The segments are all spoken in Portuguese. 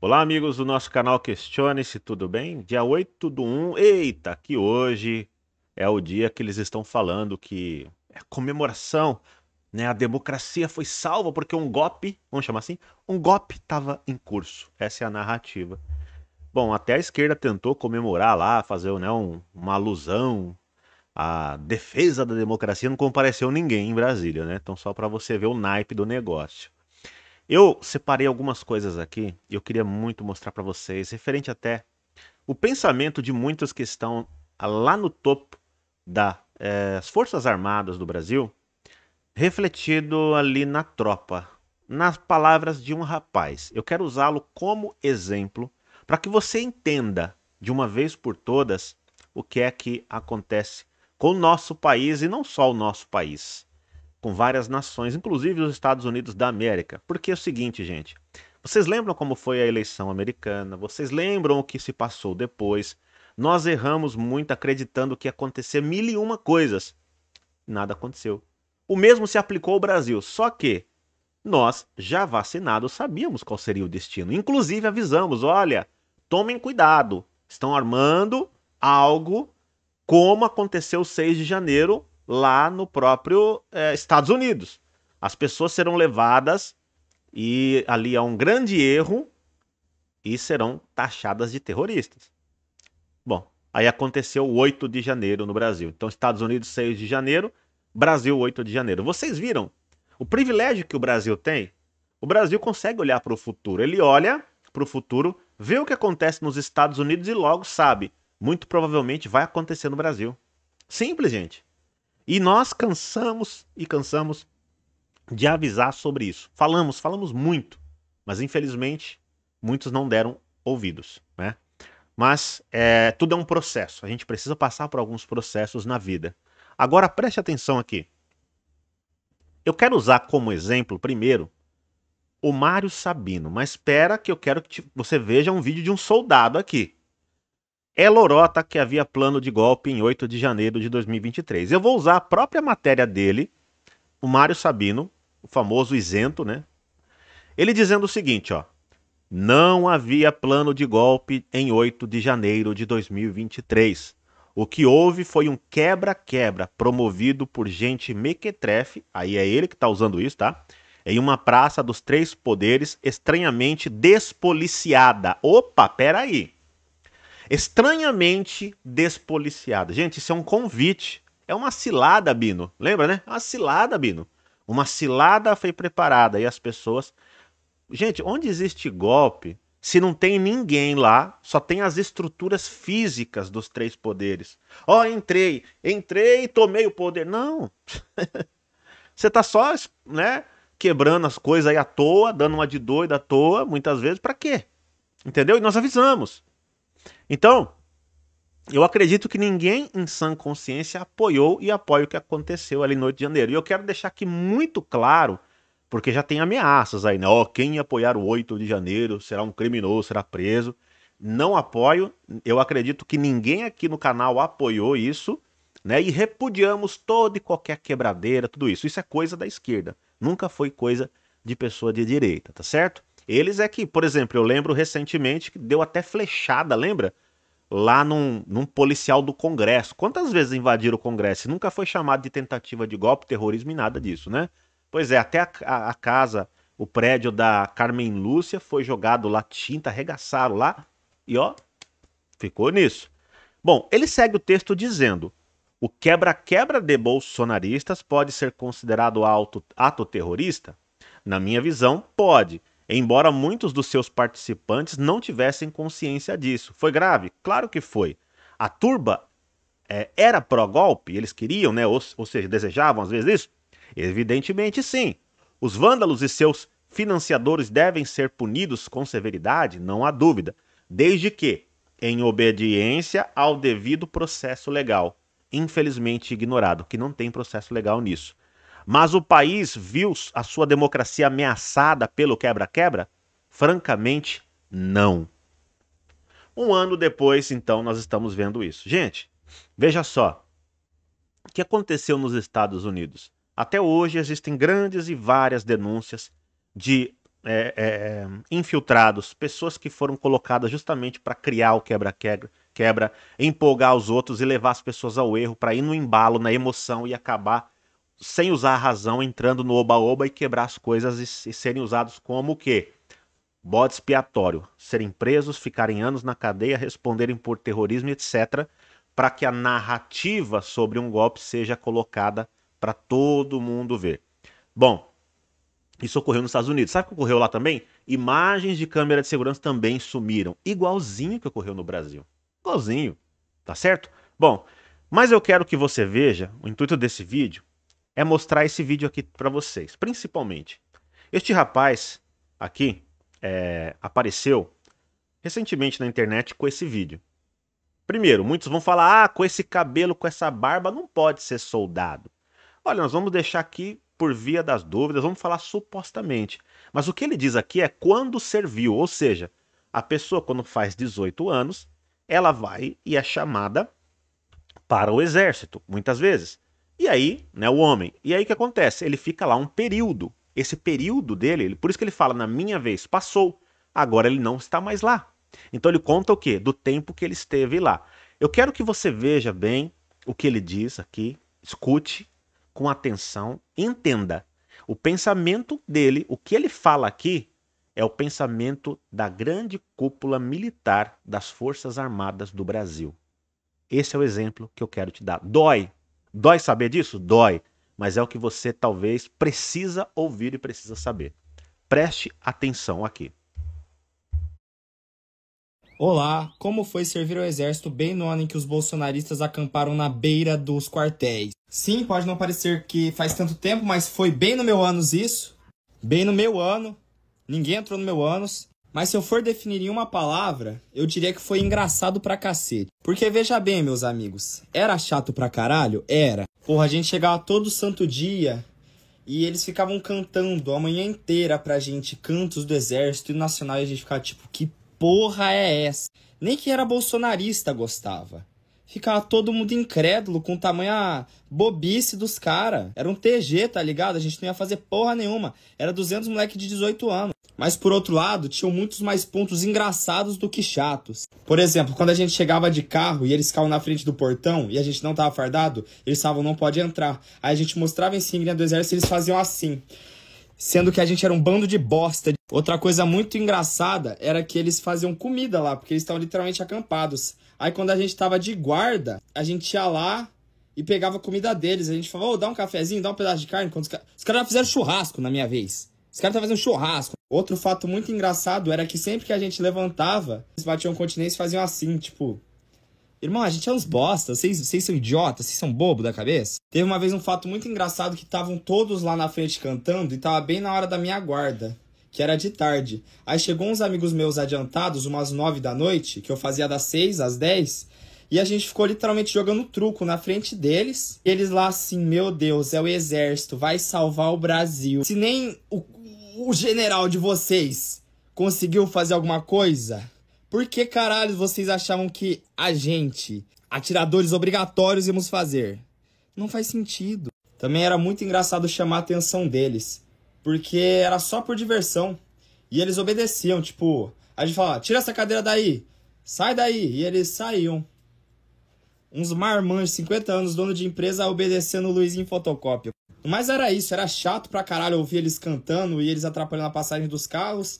Olá, amigos do nosso canal Questione-se, tudo bem? Dia 8 do 1, eita, que hoje é o dia que eles estão falando que é comemoração, né? A democracia foi salva porque um golpe, vamos chamar assim, um golpe estava em curso. Essa é a narrativa. Bom, até a esquerda tentou comemorar lá, fazer né, um, uma alusão à defesa da democracia, não compareceu ninguém em Brasília, né? Então, só para você ver o naipe do negócio. Eu separei algumas coisas aqui e eu queria muito mostrar para vocês, referente até o pensamento de muitos que estão ah, lá no topo das eh, é, Forças Armadas do Brasil, refletido ali na tropa, nas palavras de um rapaz. Eu quero usá-lo como exemplo para que você entenda de uma vez por todas o que é que acontece com o nosso país e não só o nosso país com várias nações, inclusive os Estados Unidos da América. Porque é o seguinte, gente. Vocês lembram como foi a eleição americana? Vocês lembram o que se passou depois? Nós erramos muito acreditando que ia acontecer mil e uma coisas. Nada aconteceu. O mesmo se aplicou ao Brasil, só que nós, já vacinados, sabíamos qual seria o destino. Inclusive avisamos: olha, tomem cuidado, estão armando algo como aconteceu 6 de janeiro lá no próprio é, Estados Unidos. As pessoas serão levadas e ali há um grande erro e serão taxadas de terroristas. Bom, aí aconteceu o 8 de janeiro no Brasil. Então, Estados Unidos 6 de janeiro, Brasil 8 de janeiro. Vocês viram o privilégio que o Brasil tem? O Brasil consegue olhar para o futuro. Ele olha para o futuro, vê o que acontece nos Estados Unidos e logo sabe, muito provavelmente vai acontecer no Brasil. Simples, gente. E nós cansamos e cansamos de avisar sobre isso. Falamos, falamos muito, mas infelizmente muitos não deram ouvidos, né? Mas é, tudo é um processo. A gente precisa passar por alguns processos na vida. Agora preste atenção aqui. Eu quero usar como exemplo primeiro o Mário Sabino, mas espera que eu quero que você veja um vídeo de um soldado aqui é lorota que havia plano de golpe em 8 de janeiro de 2023. Eu vou usar a própria matéria dele, o Mário Sabino, o famoso isento, né? Ele dizendo o seguinte, ó: Não havia plano de golpe em 8 de janeiro de 2023. O que houve foi um quebra-quebra promovido por gente mequetrefe, aí é ele que tá usando isso, tá? Em uma praça dos três poderes estranhamente despoliciada. Opa, peraí. aí estranhamente despoliciada. Gente, isso é um convite. É uma cilada, Bino. Lembra, né? É uma cilada, Bino. Uma cilada foi preparada e as pessoas. Gente, onde existe golpe, se não tem ninguém lá, só tem as estruturas físicas dos três poderes. Ó, oh, entrei, entrei e tomei o poder. Não. Você tá só, né, quebrando as coisas aí à toa, dando uma de doida à toa, muitas vezes, para quê? Entendeu? E nós avisamos. Então, eu acredito que ninguém em sã consciência apoiou e apoia o que aconteceu ali no 8 de janeiro. E eu quero deixar aqui muito claro, porque já tem ameaças aí, né? Ó, oh, quem apoiar o 8 de janeiro será um criminoso, será preso. Não apoio, eu acredito que ninguém aqui no canal apoiou isso, né? E repudiamos toda e qualquer quebradeira, tudo isso. Isso é coisa da esquerda, nunca foi coisa de pessoa de direita, tá certo? Eles é que, por exemplo, eu lembro recentemente que deu até flechada, lembra? Lá num, num policial do Congresso. Quantas vezes invadiram o Congresso? E nunca foi chamado de tentativa de golpe, terrorismo e nada disso, né? Pois é, até a, a, a casa, o prédio da Carmen Lúcia foi jogado lá, tinta, arregaçaram lá e ó, ficou nisso. Bom, ele segue o texto dizendo: o quebra-quebra de bolsonaristas pode ser considerado ato, ato terrorista? Na minha visão, pode, embora muitos dos seus participantes não tivessem consciência disso. Foi grave? Claro que foi. A turba é, era pró-golpe? Eles queriam, né? Ou, ou seja, desejavam às vezes isso? Evidentemente sim. Os vândalos e seus financiadores devem ser punidos com severidade? Não há dúvida. Desde que em obediência ao devido processo legal, infelizmente ignorado, que não tem processo legal nisso. Mas o país viu a sua democracia ameaçada pelo quebra-quebra? Francamente, não. Um ano depois, então, nós estamos vendo isso. Gente, veja só. O que aconteceu nos Estados Unidos? Até hoje existem grandes e várias denúncias de é, é, infiltrados, pessoas que foram colocadas justamente para criar o quebra-quebra, quebra, empolgar os outros e levar as pessoas ao erro para ir no embalo, na emoção e acabar sem usar a razão, entrando no oba-oba e quebrar as coisas e, e serem usados como o quê? Bode expiatório, serem presos, ficarem anos na cadeia, responderem por terrorismo, etc., para que a narrativa sobre um golpe seja colocada para todo mundo ver. Bom, isso ocorreu nos Estados Unidos. Sabe o que ocorreu lá também? Imagens de câmera de segurança também sumiram, igualzinho que ocorreu no Brasil. Igualzinho, tá certo? Bom, mas eu quero que você veja, o intuito desse vídeo é mostrar esse vídeo aqui para vocês, principalmente. Este rapaz aqui é, apareceu recentemente na internet com esse vídeo. Primeiro, muitos vão falar: ah, com esse cabelo, com essa barba, não pode ser soldado. Olha, nós vamos deixar aqui por via das dúvidas, vamos falar supostamente. Mas o que ele diz aqui é quando serviu, ou seja, a pessoa quando faz 18 anos, ela vai e é chamada para o exército, muitas vezes. E aí, né, o homem. E aí o que acontece? Ele fica lá um período. Esse período dele, por isso que ele fala, na minha vez, passou. Agora ele não está mais lá. Então ele conta o quê? Do tempo que ele esteve lá. Eu quero que você veja bem o que ele diz aqui, escute com atenção, entenda. O pensamento dele, o que ele fala aqui, é o pensamento da grande cúpula militar das Forças Armadas do Brasil. Esse é o exemplo que eu quero te dar. Dói, Dói saber disso? Dói. Mas é o que você talvez precisa ouvir e precisa saber. Preste atenção aqui. Olá, como foi servir o exército bem no ano em que os bolsonaristas acamparam na beira dos quartéis? Sim, pode não parecer que faz tanto tempo, mas foi bem no meu ano isso. Bem no meu ano. Ninguém entrou no meu ano. Mas se eu for definir em uma palavra, eu diria que foi engraçado pra cacete. Porque veja bem, meus amigos, era chato pra caralho? Era. Porra, a gente chegava todo santo dia e eles ficavam cantando a manhã inteira pra gente cantos do Exército e Nacional e a gente ficava tipo, que porra é essa? Nem que era bolsonarista gostava. Ficava todo mundo incrédulo com tamanha bobice dos caras. Era um TG, tá ligado? A gente não ia fazer porra nenhuma. Era 200 moleque de 18 anos. Mas por outro lado, tinham muitos mais pontos engraçados do que chatos. Por exemplo, quando a gente chegava de carro e eles ficavam na frente do portão e a gente não tava fardado, eles falavam não pode entrar. Aí a gente mostrava a insígnia do exército e eles faziam assim. Sendo que a gente era um bando de bosta. Outra coisa muito engraçada era que eles faziam comida lá, porque eles estavam literalmente acampados. Aí quando a gente tava de guarda, a gente ia lá, e pegava a comida deles. A gente falava, ô, oh, dá um cafezinho, dá um pedaço de carne. Os, os caras já fizeram churrasco na minha vez. Os caras estavam fazendo churrasco. Outro fato muito engraçado era que sempre que a gente levantava, eles batiam continência e faziam assim, tipo. Irmão, a gente é uns bosta, vocês, vocês são idiotas, vocês são bobo da cabeça. Teve uma vez um fato muito engraçado que estavam todos lá na frente cantando e tava bem na hora da minha guarda, que era de tarde. Aí chegou uns amigos meus adiantados, umas nove da noite, que eu fazia das seis às dez, e a gente ficou literalmente jogando truco na frente deles. eles lá assim, meu Deus, é o exército, vai salvar o Brasil. Se nem o, o general de vocês conseguiu fazer alguma coisa? Por que caralho vocês achavam que a gente, atiradores obrigatórios, íamos fazer? Não faz sentido. Também era muito engraçado chamar a atenção deles, porque era só por diversão. E eles obedeciam, tipo, a gente falava, tira essa cadeira daí, sai daí, e eles saíam. Uns marmanjos, 50 anos, dono de empresa, obedecendo o Luizinho Fotocópia. Mas era isso, era chato pra caralho ouvir eles cantando e eles atrapalhando a passagem dos carros.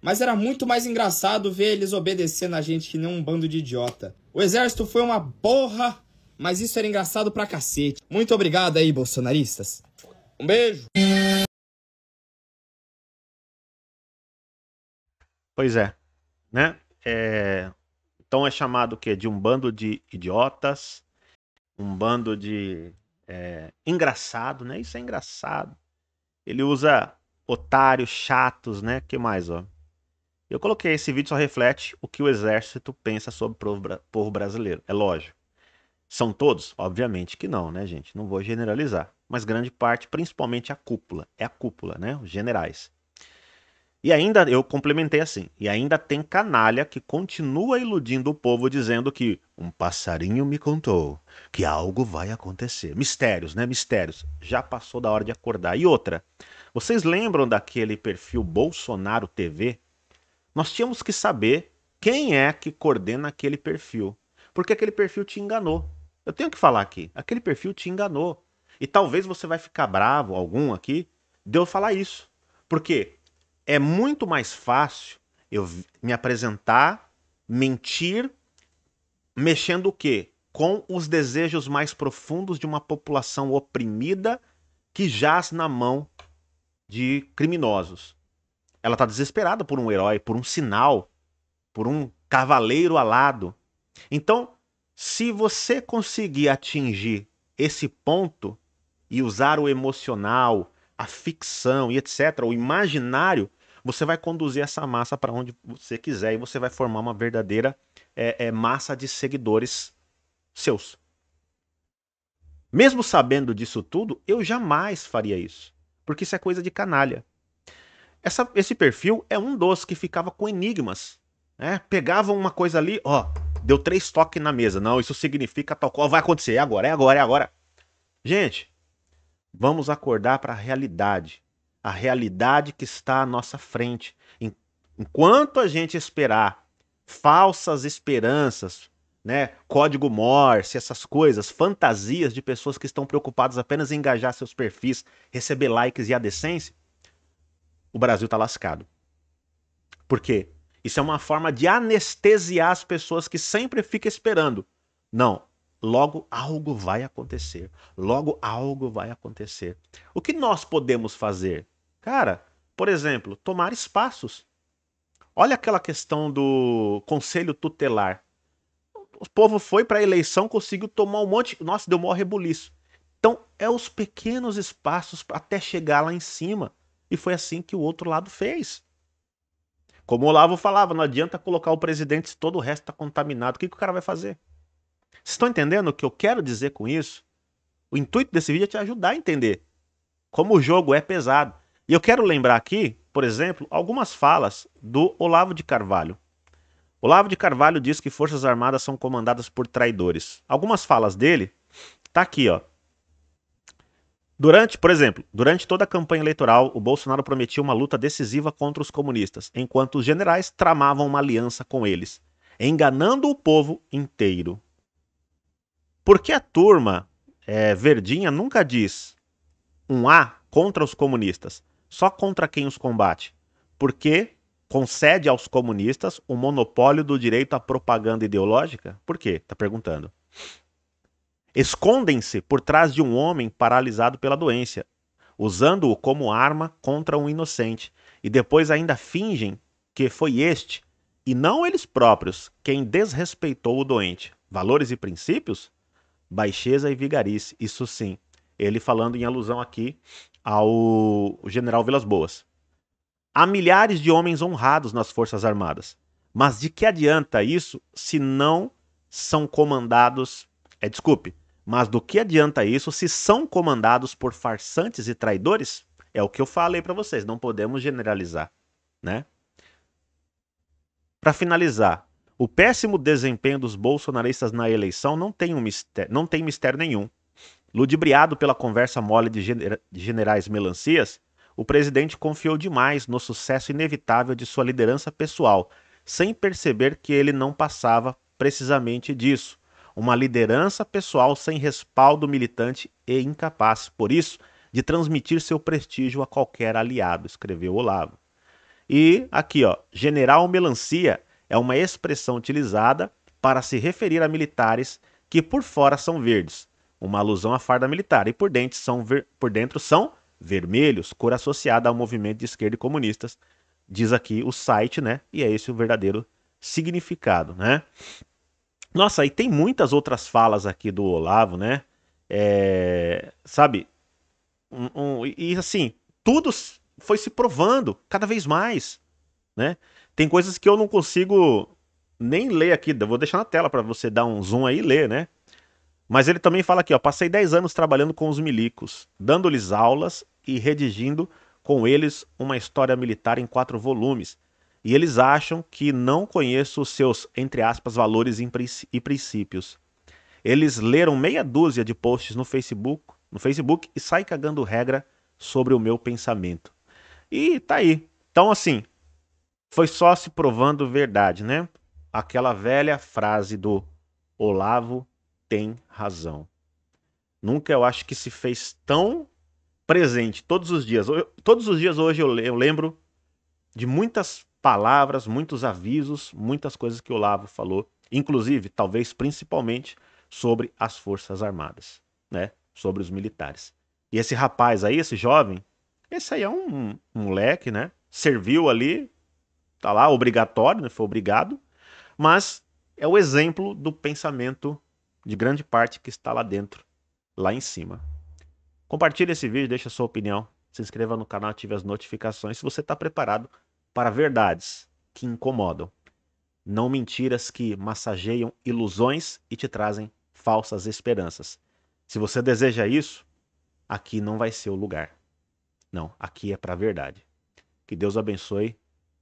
Mas era muito mais engraçado ver eles obedecendo a gente que nem um bando de idiota. O exército foi uma porra, mas isso era engraçado pra cacete. Muito obrigado aí, bolsonaristas. Um beijo. Pois é, né? É... Então é chamado o quê? De um bando de idiotas, um bando de é, engraçado, né? Isso é engraçado. Ele usa otários, chatos, né? Que mais, ó? Eu coloquei esse vídeo só reflete o que o exército pensa sobre o povo brasileiro. É lógico. São todos? Obviamente que não, né, gente? Não vou generalizar. Mas grande parte, principalmente a cúpula. É a cúpula, né? Os generais. E ainda eu complementei assim: e ainda tem canalha que continua iludindo o povo dizendo que um passarinho me contou que algo vai acontecer. Mistérios, né? Mistérios. Já passou da hora de acordar. E outra, vocês lembram daquele perfil Bolsonaro TV? Nós tínhamos que saber quem é que coordena aquele perfil, porque aquele perfil te enganou. Eu tenho que falar aqui, aquele perfil te enganou. E talvez você vai ficar bravo algum aqui de eu falar isso. Porque é muito mais fácil eu me apresentar, mentir, mexendo o quê? Com os desejos mais profundos de uma população oprimida que jaz na mão de criminosos. Ela está desesperada por um herói, por um sinal, por um cavaleiro alado. Então, se você conseguir atingir esse ponto e usar o emocional, a ficção e etc., o imaginário, você vai conduzir essa massa para onde você quiser e você vai formar uma verdadeira é, é, massa de seguidores seus. Mesmo sabendo disso tudo, eu jamais faria isso, porque isso é coisa de canalha. Essa, esse perfil é um dos que ficava com enigmas. Né? uma coisa ali, ó, deu três toques na mesa. Não, isso significa tal qual vai acontecer. É agora, é agora, é agora. Gente, Vamos acordar para a realidade, a realidade que está à nossa frente. Enquanto a gente esperar falsas esperanças, né, código Morse, essas coisas, fantasias de pessoas que estão preocupadas apenas em engajar seus perfis, receber likes e a decência, o Brasil está lascado. Por quê? Isso é uma forma de anestesiar as pessoas que sempre ficam esperando. Não, Logo, algo vai acontecer. Logo, algo vai acontecer. O que nós podemos fazer? Cara, por exemplo, tomar espaços. Olha aquela questão do conselho tutelar. O povo foi para a eleição, conseguiu tomar um monte. Nossa, deu maior rebuliço. Então, é os pequenos espaços até chegar lá em cima. E foi assim que o outro lado fez. Como o Olavo falava, não adianta colocar o presidente se todo o resto está contaminado. O que, que o cara vai fazer? Vocês estão entendendo o que eu quero dizer com isso? O intuito desse vídeo é te ajudar a entender como o jogo é pesado. E eu quero lembrar aqui, por exemplo, algumas falas do Olavo de Carvalho. Olavo de Carvalho diz que forças armadas são comandadas por traidores. Algumas falas dele tá aqui, ó. Durante, por exemplo, durante toda a campanha eleitoral, o Bolsonaro prometia uma luta decisiva contra os comunistas, enquanto os generais tramavam uma aliança com eles, enganando o povo inteiro. Por que a turma é, verdinha nunca diz um A contra os comunistas, só contra quem os combate? Porque concede aos comunistas o monopólio do direito à propaganda ideológica? Por quê? Tá perguntando. Escondem-se por trás de um homem paralisado pela doença, usando-o como arma contra um inocente, e depois ainda fingem que foi este, e não eles próprios, quem desrespeitou o doente. Valores e princípios? baixeza e vigarice, isso sim. Ele falando em alusão aqui ao general Vilas Boas. Há milhares de homens honrados nas Forças Armadas, mas de que adianta isso se não são comandados. É, desculpe, mas do que adianta isso se são comandados por farsantes e traidores? É o que eu falei para vocês, não podemos generalizar, né? Para finalizar, o péssimo desempenho dos bolsonaristas na eleição não tem, um mistério, não tem mistério nenhum. Ludibriado pela conversa mole de, gener de generais melancias, o presidente confiou demais no sucesso inevitável de sua liderança pessoal, sem perceber que ele não passava precisamente disso. Uma liderança pessoal sem respaldo militante e incapaz, por isso, de transmitir seu prestígio a qualquer aliado, escreveu Olavo. E aqui, ó, General Melancia é uma expressão utilizada para se referir a militares que por fora são verdes, uma alusão à farda militar, e por dentro são, ver... por dentro são vermelhos, cor associada ao movimento de esquerda e comunistas, diz aqui o site, né? E é esse o verdadeiro significado, né? Nossa, e tem muitas outras falas aqui do Olavo, né? É... sabe? Um, um... e assim, tudo foi se provando cada vez mais, né? Tem coisas que eu não consigo nem ler aqui, vou deixar na tela para você dar um zoom aí e ler, né? Mas ele também fala aqui, ó, passei 10 anos trabalhando com os milicos, dando-lhes aulas e redigindo com eles uma história militar em quatro volumes. E eles acham que não conheço os seus, entre aspas, valores e princípios. Eles leram meia dúzia de posts no Facebook, no Facebook e saem cagando regra sobre o meu pensamento. E tá aí. Então, assim, foi só se provando verdade, né? Aquela velha frase do Olavo tem razão. Nunca eu acho que se fez tão presente todos os dias. Todos os dias hoje eu lembro de muitas palavras, muitos avisos, muitas coisas que o Olavo falou, inclusive, talvez principalmente sobre as Forças Armadas, né? Sobre os militares. E esse rapaz aí, esse jovem, esse aí é um, um moleque, né? Serviu ali, Tá lá, obrigatório, né? foi obrigado, mas é o exemplo do pensamento de grande parte que está lá dentro, lá em cima. Compartilhe esse vídeo, deixe a sua opinião, se inscreva no canal, ative as notificações se você está preparado para verdades que incomodam, não mentiras que massageiam ilusões e te trazem falsas esperanças. Se você deseja isso, aqui não vai ser o lugar. Não, aqui é para a verdade. Que Deus abençoe